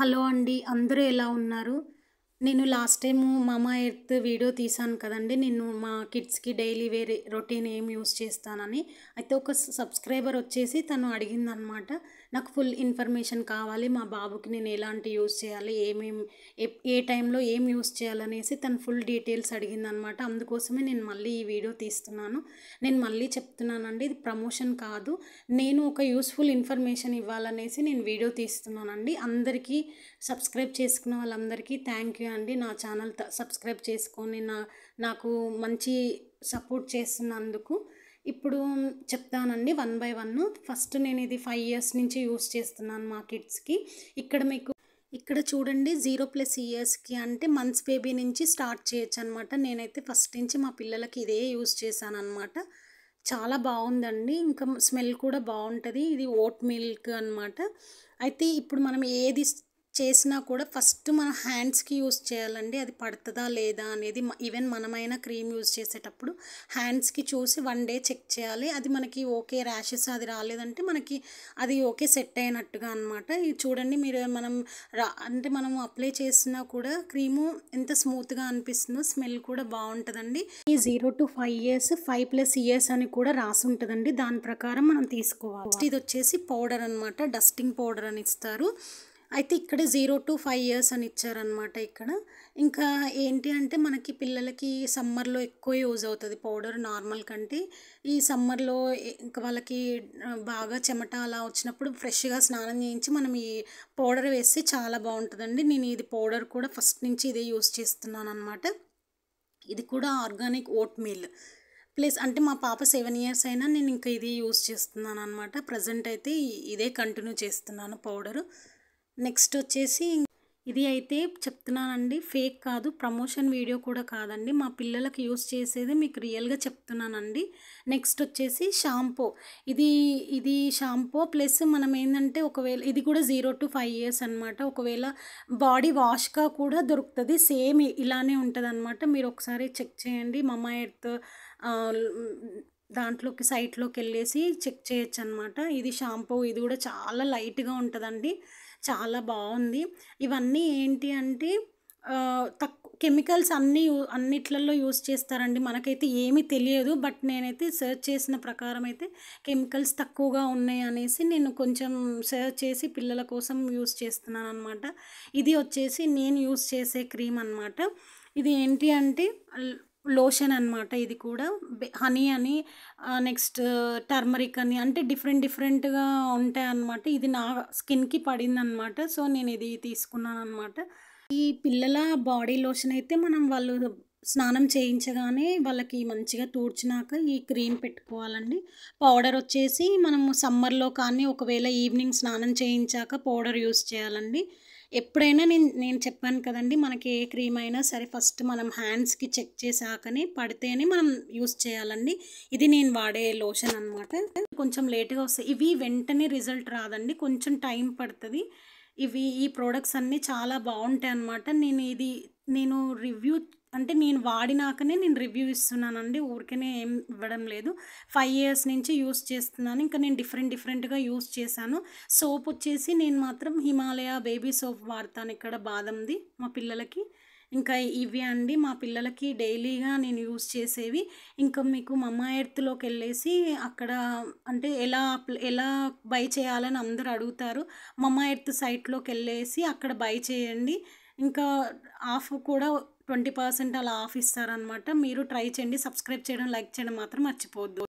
hello అండి అందరూ ఎలా ఉన్నారు నేను last time Mamaearth video తీసాను కదండి నేను మా కిడ్స్కి డైలీ వేరే రొటీన్ ఏం యూస్ చేస్తానని అయితే ఒక సబ్స్క్రైబర్ వచ్చేసి తను అడిగిందనమాట నాకు ఫుల్ ఇన్ఫర్మేషన్ కావాలి మా బాబుకి నేను ఎలాంటి యూస్ చేయాలి ఏమేమి ఏ టైంలో ఏం యూస్ చేయాలనేసి తను ఫుల్ డీటెయిల్స్ అడిగింది అనమాట అందుకోసమే నేను మళ్ళీ ఈ వీడియో తీస్తున్నాను నేను మళ్ళీ చెప్తున్నానండి ఇది ప్రమోషన్ కాదు నేను ఒక యూస్ఫుల్ ఇన్ఫర్మేషన్ ఇవ్వాలనేసి నేను వీడియో తీస్తున్నానండి అందరికీ సబ్స్క్రైబ్ చేసుకున్న వాళ్ళందరికీ థ్యాంక్ యూ అండి నా ఛానల్ సబ్స్క్రైబ్ చేసుకొని నా నాకు మంచి సపోర్ట్ చేస్తున్నందుకు ఇప్పుడు చెప్తానండి వన్ బై వన్ ఫస్ట్ నేను ఇది ఫైవ్ ఇయర్స్ నుంచి యూస్ చేస్తున్నాను మా కిడ్స్కి ఇక్కడ మీకు ఇక్కడ చూడండి జీరో ప్లస్ ఇయర్స్కి అంటే మంత్స్ బేబీ నుంచి స్టార్ట్ చేయొచ్చు అనమాట నేనైతే ఫస్ట్ నుంచి మా పిల్లలకి ఇదే యూస్ చేశాను అనమాట చాలా బాగుందండి ఇంకా స్మెల్ కూడా బాగుంటుంది ఇది ఓట్ మిల్క్ అనమాట అయితే ఇప్పుడు మనం ఏది చేసినా కూడా ఫస్ట్ మనం హ్యాండ్స్కి యూస్ చేయాలండి అది పడుతుందా లేదా అనేది ఈవెన్ మనమైనా క్రీమ్ యూజ్ చేసేటప్పుడు హ్యాండ్స్కి చూసి వన్ డే చెక్ చేయాలి అది మనకి ఓకే ర్యాషెస్ అది రాలేదంటే మనకి అది ఓకే సెట్ అయినట్టుగా అనమాట చూడండి మీరు మనం అంటే మనం అప్లై చేసినా కూడా క్రీము ఎంత స్మూత్గా అనిపిస్తుందో స్మెల్ కూడా బాగుంటుందండి ఈ zero to five years five plus years అని కూడా రాసి ఉంటుందండి దాని ప్రకారం మనం తీసుకోవాలి ఇది వచ్చేసి పౌడర్ అనమాట డస్టింగ్ పౌడర్ అని ఇస్తారు అయితే ఇక్కడ జీరో టు ఫైవ్ ఇయర్స్ అని ఇచ్చారనమాట ఇక్కడ ఇంకా ఏంటి అంటే మనకి పిల్లలకి సమ్మర్లో ఎక్కువ యూజ్ అవుతుంది పౌడర్ నార్మల్ కంటే ఈ సమ్మర్లో ఇంకా వాళ్ళకి బాగా చెమట అలా వచ్చినప్పుడు ఫ్రెష్గా స్నానం చేయించి మనం ఈ పౌడర్ వేస్తే చాలా బాగుంటుందండి నేను ఇది పౌడర్ కూడా ఫస్ట్ నుంచి ఇదే యూజ్ చేస్తున్నాను అనమాట ఇది కూడా ఆర్గానిక్ ఓట్ మీల్ ప్లస్ అంటే మా పాప సెవెన్ ఇయర్స్ అయినా నేను ఇంకా ఇది యూజ్ చేస్తున్నాను అనమాట ప్రజెంట్ అయితే ఇదే కంటిన్యూ చేస్తున్నాను పౌడరు నెక్స్ట్ వచ్చేసి ఇది అయితే చెప్తున్నానండి ఫేక్ కాదు ప్రమోషన్ వీడియో కూడా కాదండి మా పిల్లలకు యూస్ చేసేది మీకు రియల్గా చెప్తున్నానండి నెక్స్ట్ వచ్చేసి షాంపూ ఇది ఇది షాంపూ ప్లస్ మనం ఏంటంటే ఒకవేళ ఇది కూడా జీరో టు ఫైవ్ ఇయర్స్ అనమాట ఒకవేళ బాడీ వాష్గా కూడా దొరుకుతుంది సేమ్ ఇలానే ఉంటుంది మీరు ఒకసారి చెక్ చేయండి మమ్మ ఎర్త్ దాంట్లోకి సైట్లోకి వెళ్ళేసి చెక్ చేయొచ్చు అనమాట ఇది షాంపూ ఇది కూడా చాలా లైట్గా ఉంటుందండి చాలా బాగుంది ఇవన్నీ ఏంటి అంటే తక్కువ కెమికల్స్ అన్నీ అన్నిట్లలో యూస్ చేస్తారండి మనకైతే ఏమీ తెలియదు బట్ నేనైతే సెర్చ్ చేసిన ప్రకారం అయితే కెమికల్స్ తక్కువగా ఉన్నాయి అనేసి నేను కొంచెం సెర్చ్ చేసి పిల్లల కోసం యూస్ చేస్తున్నాను అనమాట ఇది వచ్చేసి నేను యూస్ చేసే క్రీమ్ అనమాట ఇది ఏంటి అంటే లోషన్ అనమాట ఇది కూడా హనీ అని నెక్స్ట్ టర్మరిక్ అని అంటే డిఫరెంట్ డిఫరెంట్గా ఉంటాయి అన్నమాట ఇది నా స్కిన్కి పడింది అనమాట సో నేను ఇది తీసుకున్నాను అనమాట ఈ పిల్లల బాడీ లోషన్ అయితే మనం వాళ్ళు స్నానం చేయించగానే వాళ్ళకి మంచిగా తూడ్చినాక ఈ క్రీమ్ పెట్టుకోవాలండి పౌడర్ వచ్చేసి మనం సమ్మర్లో కానీ ఒకవేళ ఈవినింగ్ స్నానం చేయించాక పౌడర్ యూస్ చేయాలండి ఎప్పుడైనా నేను నేను చెప్పాను కదండి మనకి ఏ క్రీమ్ అయినా సరే ఫస్ట్ మనం హ్యాండ్స్కి చెక్ చేశాకనే పడితేనే మనం యూస్ చేయాలండి ఇది నేను వాడే లోషన్ అనమాట కొంచెం లేట్గా వస్తాయి ఇవి వెంటనే రిజల్ట్ రాదండి కొంచెం టైం పడుతుంది ఇవి ఈ ప్రోడక్ట్స్ అన్నీ చాలా బాగుంటాయి అన్నమాట నేను ఇది నేను రివ్యూ అంటే నేను వాడినాకనే నేను రివ్యూ ఇస్తున్నానండి ఊరికనే ఏం ఇవ్వడం లేదు ఫైవ్ ఇయర్స్ నుంచి యూస్ చేస్తున్నాను ఇంకా నేను డిఫరెంట్ డిఫరెంట్గా యూస్ చేశాను సోప్ వచ్చేసి నేను మాత్రం హిమాలయ బేబీ సోప్ వాడతాను ఇక్కడ బాదంది మా పిల్లలకి ఇంకా ఇవి అండి మా పిల్లలకి డైలీగా నేను యూస్ చేసేవి ఇంకా మీకు మమ్మ ఎర్త్లోకి వెళ్ళేసి అక్కడ అంటే ఎలా ఎలా బై చేయాలని అందరూ అడుగుతారు మమ్మ ఎర్త్ సైట్లోకి వెళ్ళేసి అక్కడ బై చేయండి ఇంకా ఆఫ్ కూడా ట్వంటీ పర్సెంట్ అలా ఆఫ్ ఇస్తారనమాట మీరు ట్రై చేయండి సబ్స్క్రైబ్ చేయడం లైక్ చేయడం మాత్రం మర్చిపోవద్దు